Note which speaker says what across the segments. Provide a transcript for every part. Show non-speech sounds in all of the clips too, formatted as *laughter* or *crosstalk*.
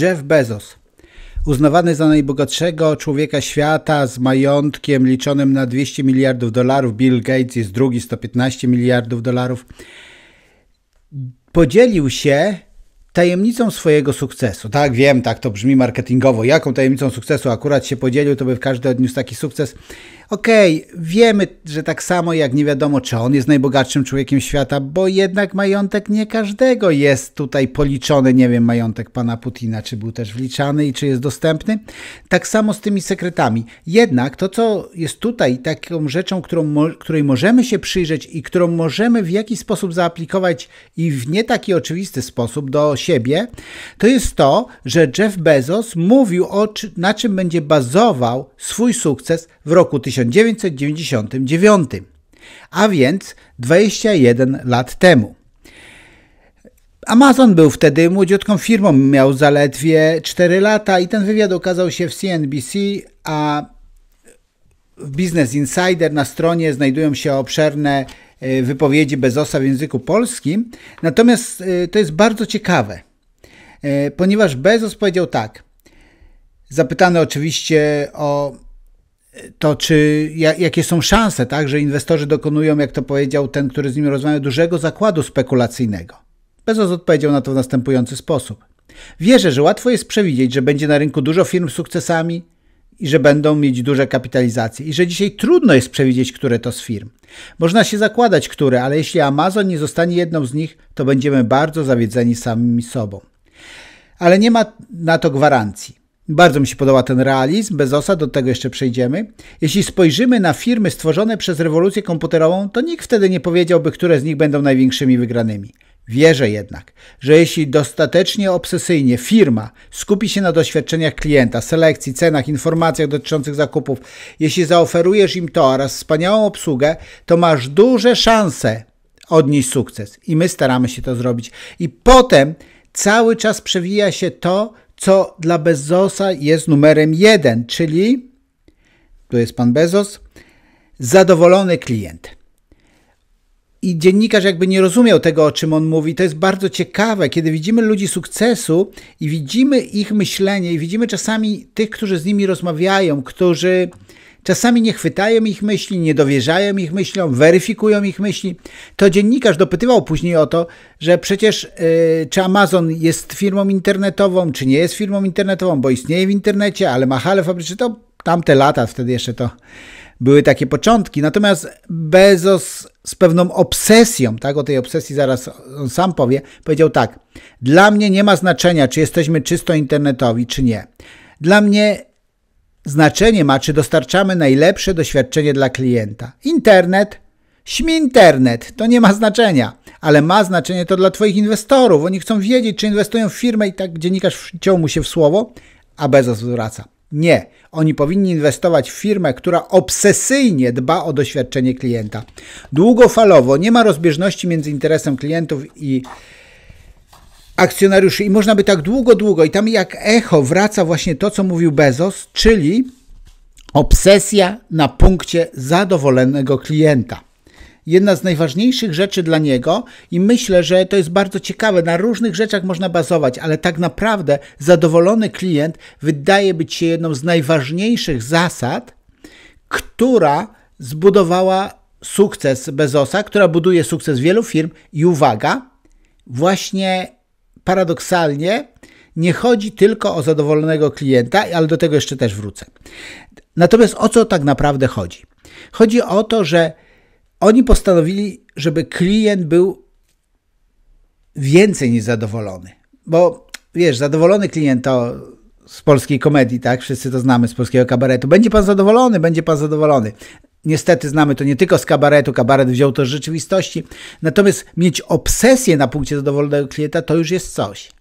Speaker 1: Jeff Bezos. Uznawany za najbogatszego człowieka świata z majątkiem liczonym na 200 miliardów dolarów, Bill Gates jest drugi, 115 miliardów dolarów, podzielił się tajemnicą swojego sukcesu. Tak, wiem, tak to brzmi marketingowo. Jaką tajemnicą sukcesu akurat się podzielił, to by każdy odniósł taki sukces. Okej, okay, wiemy, że tak samo jak nie wiadomo, czy on jest najbogatszym człowiekiem świata, bo jednak majątek nie każdego jest tutaj policzony. Nie wiem, majątek pana Putina, czy był też wliczany i czy jest dostępny. Tak samo z tymi sekretami. Jednak to, co jest tutaj taką rzeczą, którą, której możemy się przyjrzeć i którą możemy w jakiś sposób zaaplikować i w nie taki oczywisty sposób do siebie, to jest to, że Jeff Bezos mówił o, na czym będzie bazował swój sukces w roku 1000. 1999, a więc 21 lat temu. Amazon był wtedy młodziutką firmą, miał zaledwie 4 lata i ten wywiad okazał się w CNBC, a w Business Insider na stronie znajdują się obszerne e, wypowiedzi Bezosa w języku polskim. Natomiast e, to jest bardzo ciekawe, e, ponieważ Bezos powiedział tak. Zapytany oczywiście o to czy jakie są szanse, tak, że inwestorzy dokonują, jak to powiedział ten, który z nim rozmawiał, dużego zakładu spekulacyjnego? Bezos odpowiedział na to w następujący sposób. Wierzę, że łatwo jest przewidzieć, że będzie na rynku dużo firm z sukcesami i że będą mieć duże kapitalizacje i że dzisiaj trudno jest przewidzieć, które to z firm. Można się zakładać, które, ale jeśli Amazon nie zostanie jedną z nich, to będziemy bardzo zawiedzeni samymi sobą. Ale nie ma na to gwarancji. Bardzo mi się podoba ten realizm, Bezosa, do tego jeszcze przejdziemy. Jeśli spojrzymy na firmy stworzone przez rewolucję komputerową, to nikt wtedy nie powiedziałby, które z nich będą największymi wygranymi. Wierzę jednak, że jeśli dostatecznie obsesyjnie firma skupi się na doświadczeniach klienta, selekcji, cenach, informacjach dotyczących zakupów, jeśli zaoferujesz im to oraz wspaniałą obsługę, to masz duże szanse odnieść sukces. I my staramy się to zrobić. I potem cały czas przewija się to, co dla Bezosa jest numerem jeden, czyli, tu jest pan Bezos, zadowolony klient. I dziennikarz jakby nie rozumiał tego, o czym on mówi. To jest bardzo ciekawe, kiedy widzimy ludzi sukcesu i widzimy ich myślenie, i widzimy czasami tych, którzy z nimi rozmawiają, którzy Czasami nie chwytają ich myśli, nie dowierzają ich myślom, weryfikują ich myśli. To dziennikarz dopytywał później o to, że przecież yy, czy Amazon jest firmą internetową, czy nie jest firmą internetową, bo istnieje w internecie, ale ma halę fabryczną. To tamte lata, wtedy jeszcze to były takie początki. Natomiast Bezos z pewną obsesją, tak, o tej obsesji zaraz on sam powie, powiedział tak: Dla mnie nie ma znaczenia, czy jesteśmy czysto internetowi, czy nie. Dla mnie Znaczenie ma, czy dostarczamy najlepsze doświadczenie dla klienta. Internet, śmi internet, to nie ma znaczenia, ale ma znaczenie to dla Twoich inwestorów. Oni chcą wiedzieć, czy inwestują w firmę i tak dziennikarz wciął mu się w słowo, a Bezos zwraca. Nie, oni powinni inwestować w firmę, która obsesyjnie dba o doświadczenie klienta. Długofalowo nie ma rozbieżności między interesem klientów i akcjonariuszy. I można by tak długo, długo. I tam jak echo wraca właśnie to, co mówił Bezos, czyli obsesja na punkcie zadowolonego klienta. Jedna z najważniejszych rzeczy dla niego, i myślę, że to jest bardzo ciekawe, na różnych rzeczach można bazować, ale tak naprawdę zadowolony klient wydaje być się jedną z najważniejszych zasad, która zbudowała sukces Bezosa, która buduje sukces wielu firm i uwaga, właśnie paradoksalnie nie chodzi tylko o zadowolonego klienta, ale do tego jeszcze też wrócę. Natomiast o co tak naprawdę chodzi? Chodzi o to, że oni postanowili, żeby klient był więcej niż zadowolony. Bo wiesz, zadowolony klient to z polskiej komedii, tak? Wszyscy to znamy z polskiego kabaretu. Będzie pan zadowolony, będzie pan zadowolony. Niestety znamy to nie tylko z kabaretu, kabaret wziął to z rzeczywistości. Natomiast mieć obsesję na punkcie zadowolonego klienta to już jest coś.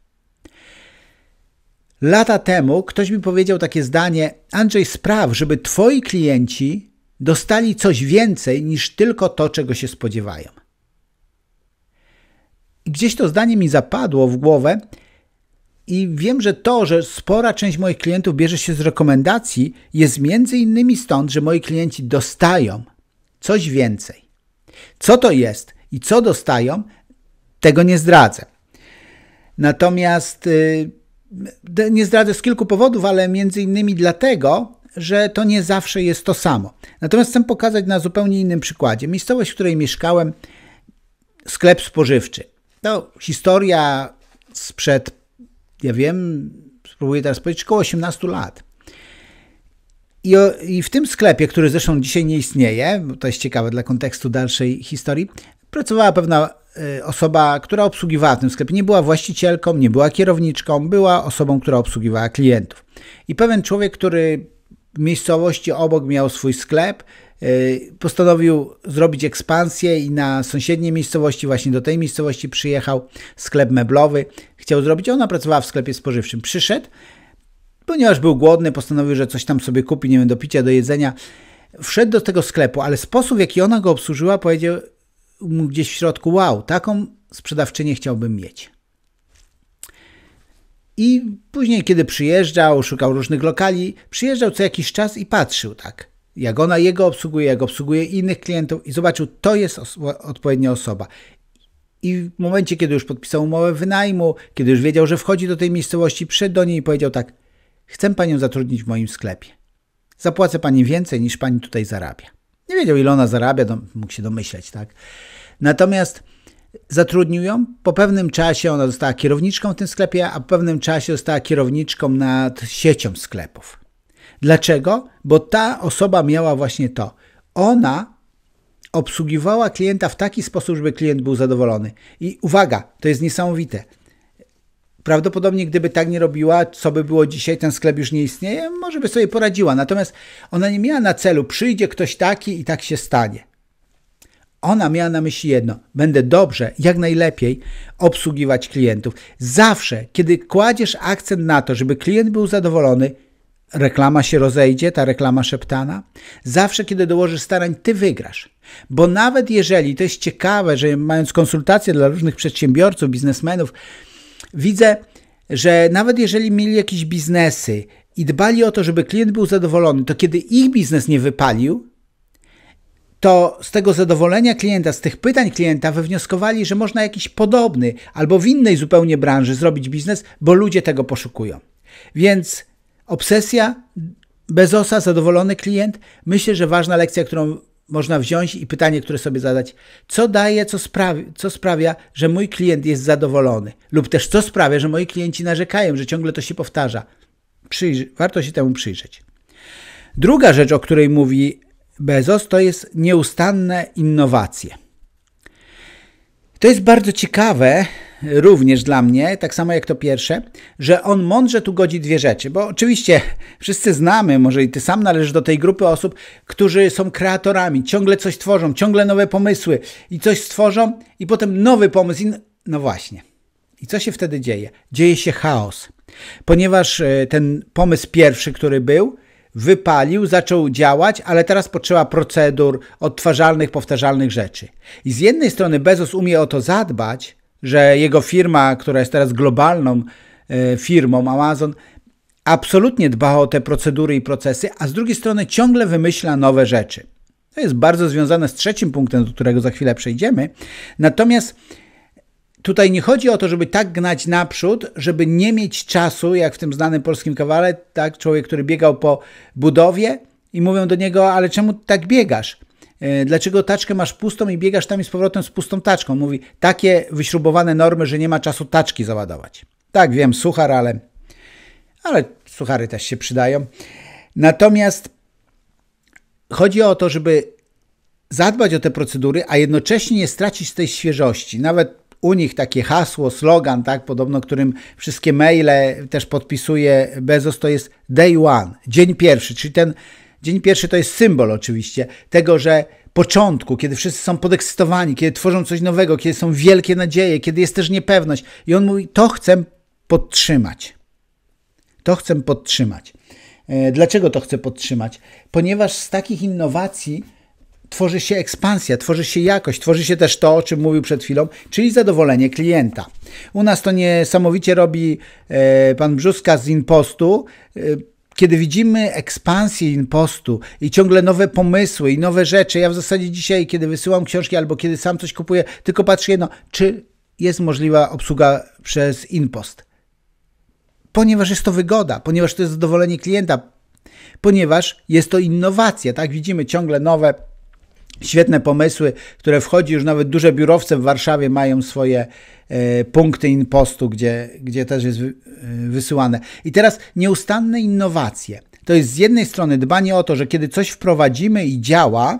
Speaker 1: Lata temu ktoś mi powiedział takie zdanie: Andrzej, spraw, żeby twoi klienci dostali coś więcej niż tylko to, czego się spodziewają. I gdzieś to zdanie mi zapadło w głowę i wiem, że to, że spora część moich klientów bierze się z rekomendacji, jest między innymi stąd, że moi klienci dostają coś więcej. Co to jest i co dostają, tego nie zdradzę. Natomiast yy, nie zdradzę z kilku powodów, ale między innymi dlatego, że to nie zawsze jest to samo. Natomiast chcę pokazać na zupełnie innym przykładzie. Miejscowość, w której mieszkałem, sklep spożywczy. To no, historia sprzed ja wiem, spróbuję teraz powiedzieć, około 18 lat. I, o, I w tym sklepie, który zresztą dzisiaj nie istnieje, bo to jest ciekawe dla kontekstu dalszej historii, pracowała pewna e, osoba, która obsługiwała ten sklep. Nie była właścicielką, nie była kierowniczką, była osobą, która obsługiwała klientów. I pewien człowiek, który w miejscowości obok miał swój sklep, Y, postanowił zrobić ekspansję i na sąsiedniej miejscowości, właśnie do tej miejscowości przyjechał sklep meblowy. Chciał zrobić, ona pracowała w sklepie spożywczym. Przyszedł, ponieważ był głodny, postanowił, że coś tam sobie kupi, nie wiem, do picia, do jedzenia. Wszedł do tego sklepu, ale sposób, w jaki ona go obsłużyła, powiedział mu gdzieś w środku: Wow, taką sprzedawczynię chciałbym mieć. I później, kiedy przyjeżdżał, szukał różnych lokali, przyjeżdżał co jakiś czas i patrzył tak jak ona jego obsługuje, jak obsługuje innych klientów i zobaczył, to jest oso odpowiednia osoba. I w momencie, kiedy już podpisał umowę wynajmu, kiedy już wiedział, że wchodzi do tej miejscowości, przyszedł do niej i powiedział tak, chcę panią zatrudnić w moim sklepie. Zapłacę pani więcej niż pani tutaj zarabia. Nie wiedział, ile ona zarabia, no, mógł się domyśleć, tak? Natomiast zatrudnił ją. Po pewnym czasie ona została kierowniczką w tym sklepie, a po pewnym czasie została kierowniczką nad siecią sklepów. Dlaczego? Bo ta osoba miała właśnie to. Ona obsługiwała klienta w taki sposób, żeby klient był zadowolony. I uwaga, to jest niesamowite. Prawdopodobnie, gdyby tak nie robiła, co by było dzisiaj, ten sklep już nie istnieje, może by sobie poradziła. Natomiast ona nie miała na celu, przyjdzie ktoś taki i tak się stanie. Ona miała na myśli jedno: będę dobrze, jak najlepiej obsługiwać klientów. Zawsze, kiedy kładziesz akcent na to, żeby klient był zadowolony, reklama się rozejdzie, ta reklama szeptana. Zawsze, kiedy dołożysz starań, ty wygrasz. Bo nawet jeżeli, to jest ciekawe, że mając konsultacje dla różnych przedsiębiorców, biznesmenów, widzę, że nawet jeżeli mieli jakieś biznesy i dbali o to, żeby klient był zadowolony, to kiedy ich biznes nie wypalił, to z tego zadowolenia klienta, z tych pytań klienta wywnioskowali, że można jakiś podobny albo w innej zupełnie branży zrobić biznes, bo ludzie tego poszukują. Więc Obsesja Bezosa, zadowolony klient. Myślę, że ważna lekcja, którą można wziąć i pytanie, które sobie zadać. Co daje, co, sprawi, co sprawia, że mój klient jest zadowolony? Lub też co sprawia, że moi klienci narzekają, że ciągle to się powtarza? warto się temu przyjrzeć. Druga rzecz, o której mówi Bezos, to jest nieustanne innowacje. To jest bardzo ciekawe, również dla mnie, tak samo jak to pierwsze, że on mądrze tu godzi dwie rzeczy, bo oczywiście wszyscy znamy, może i ty sam należysz do tej grupy osób, którzy są kreatorami, ciągle coś tworzą, ciągle nowe pomysły i coś stworzą i potem nowy pomysł. No właśnie. I co się wtedy dzieje? Dzieje się chaos, ponieważ e, ten pomysł pierwszy, który był, wypalił, zaczął działać, ale teraz potrzeba procedur, odtwarzalnych, powtarzalnych rzeczy. I z jednej strony Bezos umie o to zadbać, że jego firma, która jest teraz globalną e, firmą Amazon, absolutnie dba o te procedury i procesy, a z drugiej strony ciągle wymyśla nowe rzeczy. To jest bardzo związane z trzecim punktem, do którego za chwilę przejdziemy. Natomiast tutaj nie chodzi o to, żeby tak gnać naprzód, żeby nie mieć czasu, jak w tym znanym polskim kawale, tak, człowiek, który biegał po budowie i mówią do niego, ale czemu tak biegasz? E, dlaczego taczkę masz pustą i biegasz tam i z powrotem z pustą taczką? Mówi, takie wyśrubowane normy, że nie ma czasu taczki załadować. Tak, wiem, suchar, ale, ale suchary też się przydają. Natomiast chodzi o to, żeby zadbać o te procedury, a jednocześnie nie stracić tej świeżości. Nawet u nich takie hasło, slogan, tak, podobno którym wszystkie maile też podpisuje Bezos, to jest day one, dzień pierwszy, czyli ten Dzień pierwszy to jest symbol oczywiście tego, że początku, kiedy wszyscy są podekscytowani, kiedy tworzą coś nowego, kiedy są wielkie nadzieje, kiedy jest też niepewność. I on mówi: To chcę podtrzymać. To chcę podtrzymać. E, dlaczego to chcę podtrzymać? Ponieważ z takich innowacji tworzy się ekspansja, tworzy się jakość, tworzy się też to, o czym mówił przed chwilą, czyli zadowolenie klienta. U nas to niesamowicie robi e, pan Brzuska z Impostu e, kiedy widzimy ekspansję impostu i ciągle nowe pomysły i nowe rzeczy, ja w zasadzie dzisiaj, kiedy wysyłam książki albo kiedy sam coś kupuję, tylko patrzę jedno, czy jest możliwa obsługa przez impost. Ponieważ jest to wygoda, ponieważ to jest zadowolenie klienta, ponieważ jest to innowacja, tak? Widzimy ciągle nowe świetne pomysły, które wchodzi już nawet duże biurowce w Warszawie mają swoje e, punkty impostu, gdzie, gdzie też jest e, wysyłane. I teraz nieustanne innowacje. To jest z jednej strony dbanie o to, że kiedy coś wprowadzimy i działa,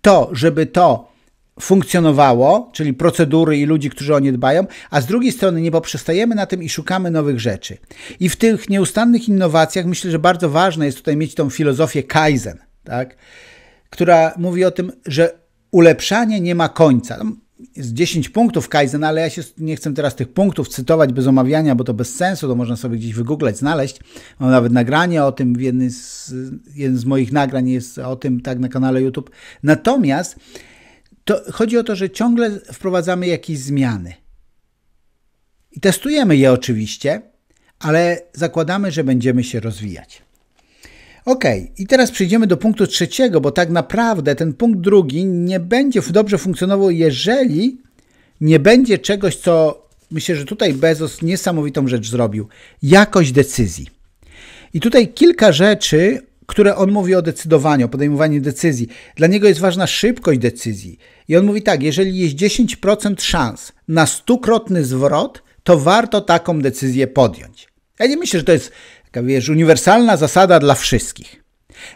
Speaker 1: to żeby to funkcjonowało, czyli procedury i ludzi, którzy o nie dbają, a z drugiej strony nie poprzestajemy na tym i szukamy nowych rzeczy. I w tych nieustannych innowacjach myślę, że bardzo ważne jest tutaj mieć tą filozofię Kaizen, tak? która mówi o tym, że ulepszanie nie ma końca. Jest 10 punktów Kaizen, ale ja się nie chcę teraz tych punktów cytować bez omawiania, bo to bez sensu, to można sobie gdzieś wygooglać, znaleźć. Mam nawet nagranie o tym, jednym z, jeden z moich nagrań jest o tym tak na kanale YouTube. Natomiast to chodzi o to, że ciągle wprowadzamy jakieś zmiany. I testujemy je oczywiście, ale zakładamy, że będziemy się rozwijać. OK, i teraz przejdziemy do punktu trzeciego, bo tak naprawdę ten punkt drugi nie będzie dobrze funkcjonował, jeżeli nie będzie czegoś, co myślę, że tutaj Bezos niesamowitą rzecz zrobił jakość decyzji. I tutaj kilka rzeczy, które on mówi o decydowaniu, o podejmowaniu decyzji. Dla niego jest ważna szybkość decyzji. I on mówi tak: jeżeli jest 10% szans na stukrotny zwrot, to warto taką decyzję podjąć. Ja nie myślę, że to jest taka wiesz, uniwersalna zasada dla wszystkich.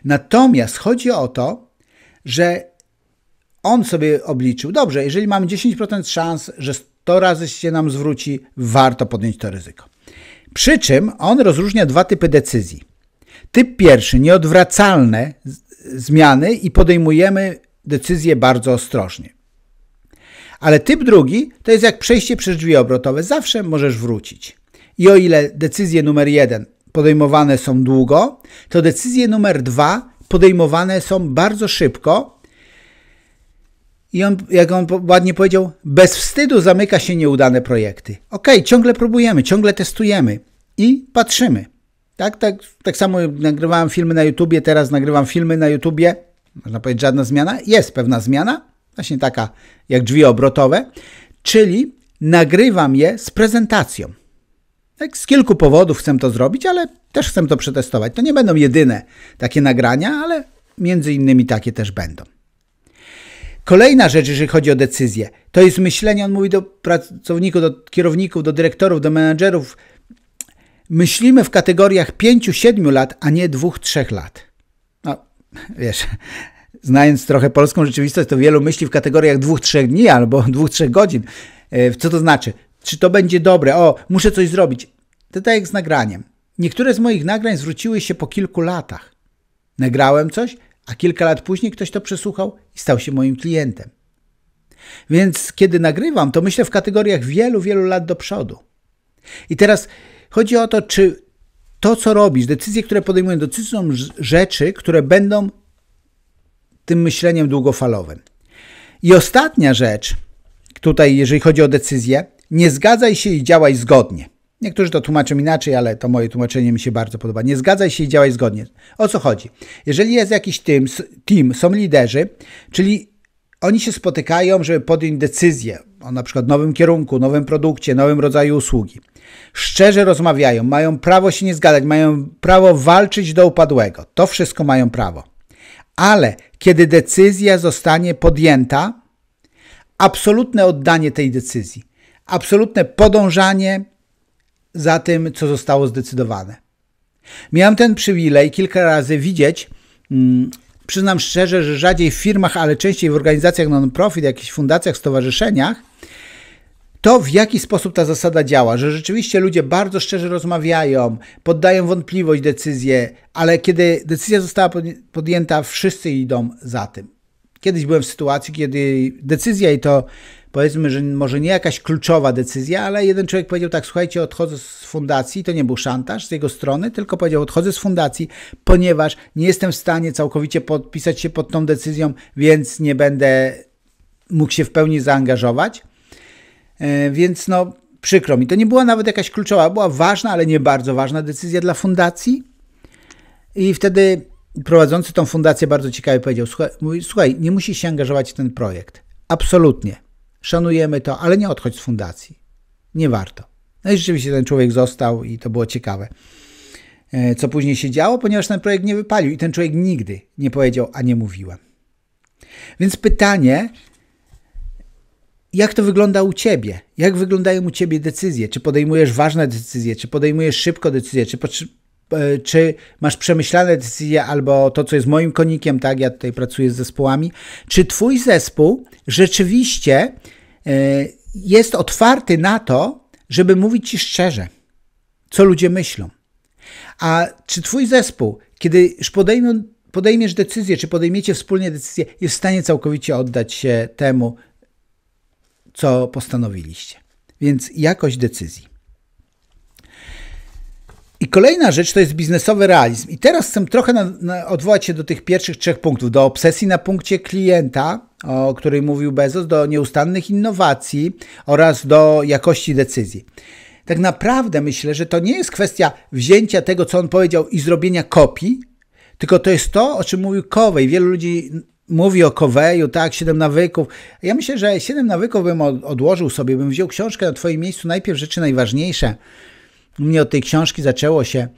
Speaker 1: Natomiast chodzi o to, że on sobie obliczył, dobrze, jeżeli mamy 10% szans, że 100 razy się nam zwróci, warto podjąć to ryzyko. Przy czym on rozróżnia dwa typy decyzji. Typ pierwszy, nieodwracalne zmiany i podejmujemy decyzje bardzo ostrożnie. Ale typ drugi to jest jak przejście przez drzwi obrotowe, zawsze możesz wrócić. I o ile decyzję numer jeden podejmowane są długo, to decyzje numer dwa podejmowane są bardzo szybko. I on, jak on ładnie powiedział, bez wstydu zamyka się nieudane projekty. Ok, ciągle próbujemy, ciągle testujemy i patrzymy. Tak, tak, tak samo nagrywałem filmy na YouTubie, teraz nagrywam filmy na YouTubie. Można powiedzieć, żadna zmiana. Jest pewna zmiana, właśnie taka jak drzwi obrotowe, czyli nagrywam je z prezentacją. Tak z kilku powodów chcę to zrobić, ale też chcę to przetestować. To nie będą jedyne takie nagrania, ale między innymi takie też będą. Kolejna rzecz, jeżeli chodzi o decyzję, to jest myślenie, on mówi do pracowników, do kierowników, do dyrektorów, do menedżerów, myślimy w kategoriach 5-7 lat, a nie 2-3 lat. No, wiesz, znając trochę polską rzeczywistość, to wielu myśli w kategoriach 2-3 dni albo 2-3 *laughs* godzin. E, co to znaczy? czy to będzie dobre, o, muszę coś zrobić. To tak jak z nagraniem. Niektóre z moich nagrań zwróciły się po kilku latach. Nagrałem coś, a kilka lat później ktoś to przesłuchał i stał się moim klientem. Więc kiedy nagrywam, to myślę w kategoriach wielu, wielu lat do przodu. I teraz chodzi o to, czy to, co robisz, decyzje, które podejmuję, dotyczą rzeczy, które będą tym myśleniem długofalowym. I ostatnia rzecz, tutaj, jeżeli chodzi o decyzję, nie zgadzaj się i działaj zgodnie. Niektórzy to tłumaczą inaczej, ale to moje tłumaczenie mi się bardzo podoba. Nie zgadzaj się i działaj zgodnie. O co chodzi? Jeżeli jest jakiś team, team są liderzy, czyli oni się spotykają, żeby podjąć decyzję o na przykład nowym kierunku, nowym produkcie, nowym rodzaju usługi. Szczerze rozmawiają, mają prawo się nie zgadzać, mają prawo walczyć do upadłego. To wszystko mają prawo. Ale kiedy decyzja zostanie podjęta, absolutne oddanie tej decyzji absolutne podążanie za tym, co zostało zdecydowane. Miałem ten przywilej kilka razy widzieć, mm, przyznam szczerze, że rzadziej w firmach, ale częściej w organizacjach non-profit, jakichś fundacjach, stowarzyszeniach, to w jaki sposób ta zasada działa, że rzeczywiście ludzie bardzo szczerze rozmawiają, poddają wątpliwość decyzję, ale kiedy decyzja została podjęta, wszyscy idą za tym. Kiedyś byłem w sytuacji, kiedy decyzja i to powiedzmy, że może nie jakaś kluczowa decyzja, ale jeden człowiek powiedział tak, słuchajcie, odchodzę z fundacji, to nie był szantaż z jego strony, tylko powiedział, odchodzę z fundacji, ponieważ nie jestem w stanie całkowicie podpisać się pod tą decyzją, więc nie będę mógł się w pełni zaangażować. E, więc no, przykro mi, to nie była nawet jakaś kluczowa, była ważna, ale nie bardzo ważna decyzja dla fundacji. I wtedy prowadzący tą fundację bardzo ciekawie powiedział: Słuchaj, mówi, słuchaj nie musisz się angażować w ten projekt. Absolutnie szanujemy to, ale nie odchodź z fundacji. Nie warto. No i rzeczywiście ten człowiek został i to było ciekawe. E, co później się działo, ponieważ ten projekt nie wypalił i ten człowiek nigdy nie powiedział, a nie mówiłem. Więc pytanie, jak to wygląda u ciebie? Jak wyglądają u ciebie decyzje? Czy podejmujesz ważne decyzje? Czy podejmujesz szybko decyzje? Czy, e, czy masz przemyślane decyzje albo to, co jest moim konikiem, tak? Ja tutaj pracuję z zespołami. Czy twój zespół rzeczywiście E, jest otwarty na to, żeby mówić ci szczerze, co ludzie myślą. A czy twój zespół, kiedy już podejmą, podejmiesz decyzję, czy podejmiecie wspólnie decyzję, jest w stanie całkowicie oddać się temu, co postanowiliście. Więc jakość decyzji. I kolejna rzecz to jest biznesowy realizm. I teraz chcę trochę na, na odwołać się do tych pierwszych trzech punktów, do obsesji na punkcie klienta, o której mówił Bezos, do nieustannych innowacji oraz do jakości decyzji. Tak naprawdę myślę, że to nie jest kwestia wzięcia tego, co on powiedział i zrobienia kopii, tylko to jest to, o czym mówił Kowej. Wielu ludzi mówi o Koweju, tak, siedem nawyków. Ja myślę, że siedem nawyków bym odłożył sobie, bym wziął książkę na twoim miejscu, najpierw rzeczy najważniejsze. U mnie od tej książki zaczęło się.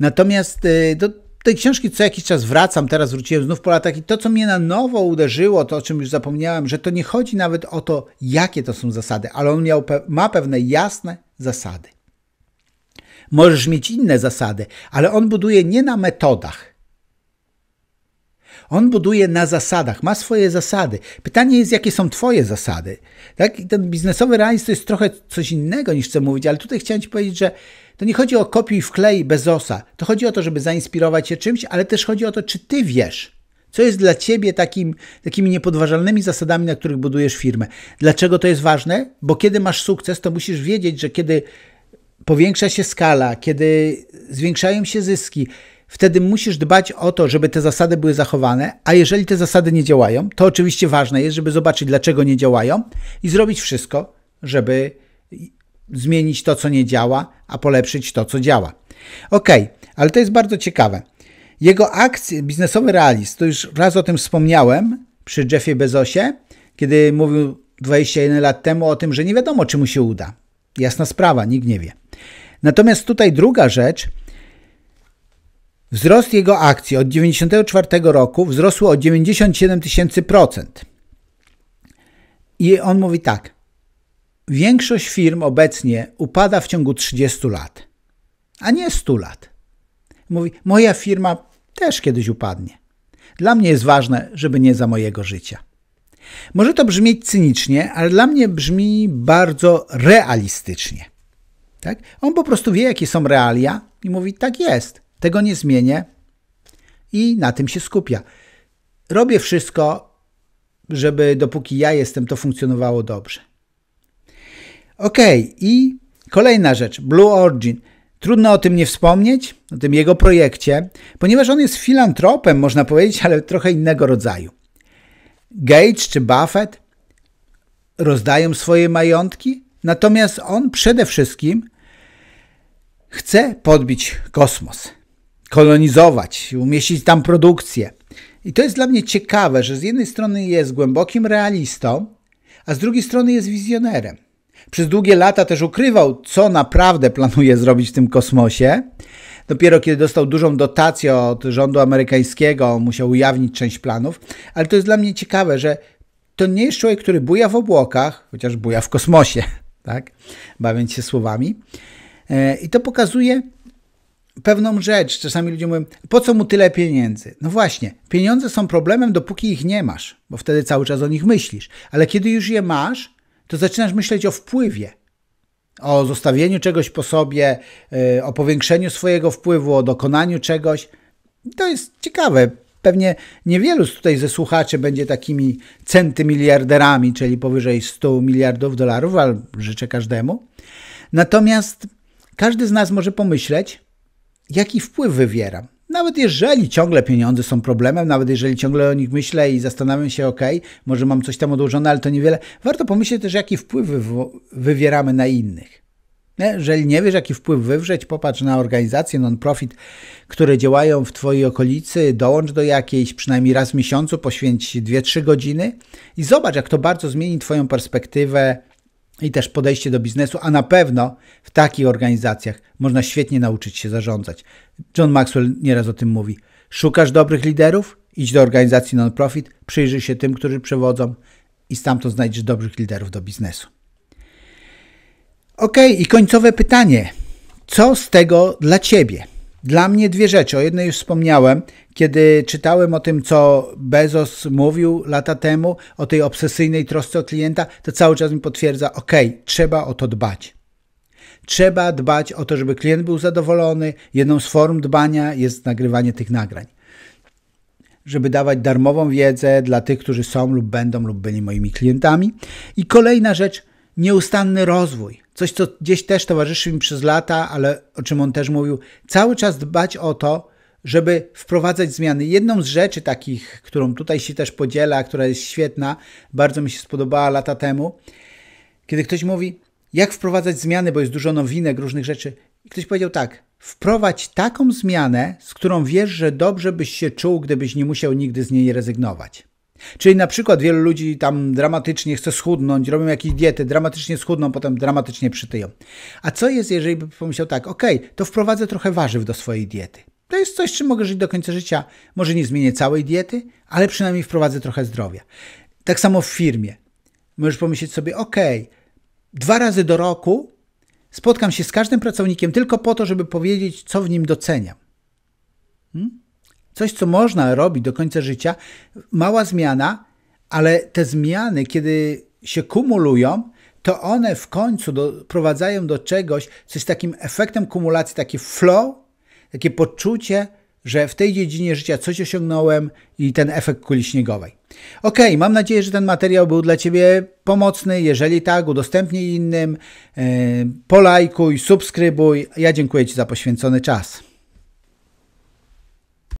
Speaker 1: Natomiast y, do tej książki co jakiś czas wracam, teraz wróciłem znów po latach i to, co mnie na nowo uderzyło, to o czym już zapomniałem, że to nie chodzi nawet o to, jakie to są zasady, ale on miał, ma pewne jasne zasady. Możesz mieć inne zasady, ale on buduje nie na metodach, on buduje na zasadach, ma swoje zasady. Pytanie jest, jakie są twoje zasady. Tak? I ten biznesowy realizm to jest trochę coś innego niż chcę mówić, ale tutaj chciałem ci powiedzieć, że to nie chodzi o kopiuj wklej bez Bezosa. To chodzi o to, żeby zainspirować się czymś, ale też chodzi o to, czy ty wiesz, co jest dla ciebie takim, takimi niepodważalnymi zasadami, na których budujesz firmę. Dlaczego to jest ważne? Bo kiedy masz sukces, to musisz wiedzieć, że kiedy powiększa się skala, kiedy zwiększają się zyski, wtedy musisz dbać o to, żeby te zasady były zachowane, a jeżeli te zasady nie działają, to oczywiście ważne jest, żeby zobaczyć, dlaczego nie działają i zrobić wszystko, żeby zmienić to, co nie działa, a polepszyć to, co działa. Ok, ale to jest bardzo ciekawe. Jego akcje, biznesowy realizm, to już raz o tym wspomniałem przy Jeffie Bezosie, kiedy mówił 21 lat temu o tym, że nie wiadomo, czy mu się uda. Jasna sprawa, nikt nie wie. Natomiast tutaj druga rzecz – Wzrost jego akcji od 1994 roku wzrosł o 97 tysięcy procent. I on mówi tak. Większość firm obecnie upada w ciągu 30 lat, a nie 100 lat. Mówi, moja firma też kiedyś upadnie. Dla mnie jest ważne, żeby nie za mojego życia. Może to brzmieć cynicznie, ale dla mnie brzmi bardzo realistycznie. Tak? On po prostu wie, jakie są realia i mówi, tak jest. Tego nie zmienię i na tym się skupia. Robię wszystko, żeby dopóki ja jestem, to funkcjonowało dobrze. Ok, i kolejna rzecz, Blue Origin. Trudno o tym nie wspomnieć, o tym jego projekcie, ponieważ on jest filantropem, można powiedzieć, ale trochę innego rodzaju. Gage czy Buffett rozdają swoje majątki, natomiast on przede wszystkim chce podbić kosmos kolonizować, umieścić tam produkcję. I to jest dla mnie ciekawe, że z jednej strony jest głębokim realistą, a z drugiej strony jest wizjonerem. Przez długie lata też ukrywał, co naprawdę *laughs* planuje zrobić w tym kosmosie. Dopiero kiedy dostał dużą dotację od rządu amerykańskiego, musiał ujawnić część planów, ale to jest dla mnie ciekawe, że to nie jest człowiek, który buja w obłokach, chociaż buja w kosmosie, *laughs* tak? Bawiąc się słowami. E, I to pokazuje, pewną rzecz. Czasami ludzie mówią, po co mu tyle pieniędzy? No właśnie, pieniądze są problemem, dopóki ich nie masz, bo wtedy cały czas o nich myślisz. Ale kiedy już je masz, to zaczynasz myśleć o wpływie. O zostawieniu czegoś po sobie, y, o powiększeniu swojego wpływu, o dokonaniu czegoś. To jest ciekawe. Pewnie niewielu tutaj ze słuchaczy będzie takimi centymiliarderami, czyli powyżej 100 miliardów dolarów, ale życzę każdemu. Natomiast każdy z nas może pomyśleć, jaki wpływ wywieram. Nawet jeżeli ciągle pieniądze są problemem, nawet jeżeli ciągle o nich myślę i zastanawiam się, ok, może mam coś tam odłożone, ale to niewiele, warto pomyśleć też, jaki wpływ wywieramy na innych. Jeżeli nie wiesz, jaki wpływ wywrzeć, popatrz na organizacje non-profit, które działają w Twojej okolicy, dołącz do jakiejś, przynajmniej raz w miesiącu poświęć 2-3 godziny i zobacz, jak to bardzo zmieni Twoją perspektywę i też podejście do biznesu, a na pewno w takich organizacjach można świetnie nauczyć się zarządzać. John Maxwell nieraz o tym mówi. Szukasz dobrych liderów? Idź do organizacji non-profit, przyjrzyj się tym, którzy przewodzą i stamtąd znajdziesz dobrych liderów do biznesu. Ok, i końcowe pytanie. Co z tego dla Ciebie? Dla mnie dwie rzeczy. O jednej już wspomniałem, kiedy czytałem o tym, co Bezos mówił lata temu, o tej obsesyjnej trosce o klienta, to cały czas mi potwierdza, ok, trzeba o to dbać. Trzeba dbać o to, żeby klient był zadowolony. Jedną z form dbania jest nagrywanie tych nagrań. Żeby dawać darmową wiedzę dla tych, którzy są lub będą lub byli moimi klientami. I kolejna rzecz, nieustanny rozwój Coś, co gdzieś też towarzyszy mi przez lata, ale o czym on też mówił, cały czas dbać o to, żeby wprowadzać zmiany. Jedną z rzeczy takich, którą tutaj się też podziela, która jest świetna, bardzo mi się spodobała lata temu, kiedy ktoś mówi, jak wprowadzać zmiany, bo jest dużo nowinek, różnych rzeczy. I ktoś powiedział tak, wprowadź taką zmianę, z którą wiesz, że dobrze byś się czuł, gdybyś nie musiał nigdy z niej rezygnować. Czyli na przykład wielu ludzi tam dramatycznie chce schudnąć, robią jakieś diety, dramatycznie schudną, potem dramatycznie przytyją. A co jest, jeżeli by pomyślał tak, ok, to wprowadzę trochę warzyw do swojej diety. To jest coś, czym mogę żyć do końca życia. Może nie zmienię całej diety, ale przynajmniej wprowadzę trochę zdrowia. Tak samo w firmie. Możesz pomyśleć sobie, ok, dwa razy do roku spotkam się z każdym pracownikiem tylko po to, żeby powiedzieć, co w nim doceniam. Hmm? Coś, co można robić do końca życia, mała zmiana, ale te zmiany, kiedy się kumulują, to one w końcu doprowadzają do czegoś, co jest takim efektem kumulacji, taki flow, takie poczucie, że w tej dziedzinie życia coś osiągnąłem i ten efekt kuli śniegowej. Ok, mam nadzieję, że ten materiał był dla Ciebie pomocny. Jeżeli tak, udostępnij innym, e, polajkuj, subskrybuj. Ja dziękuję Ci za poświęcony czas.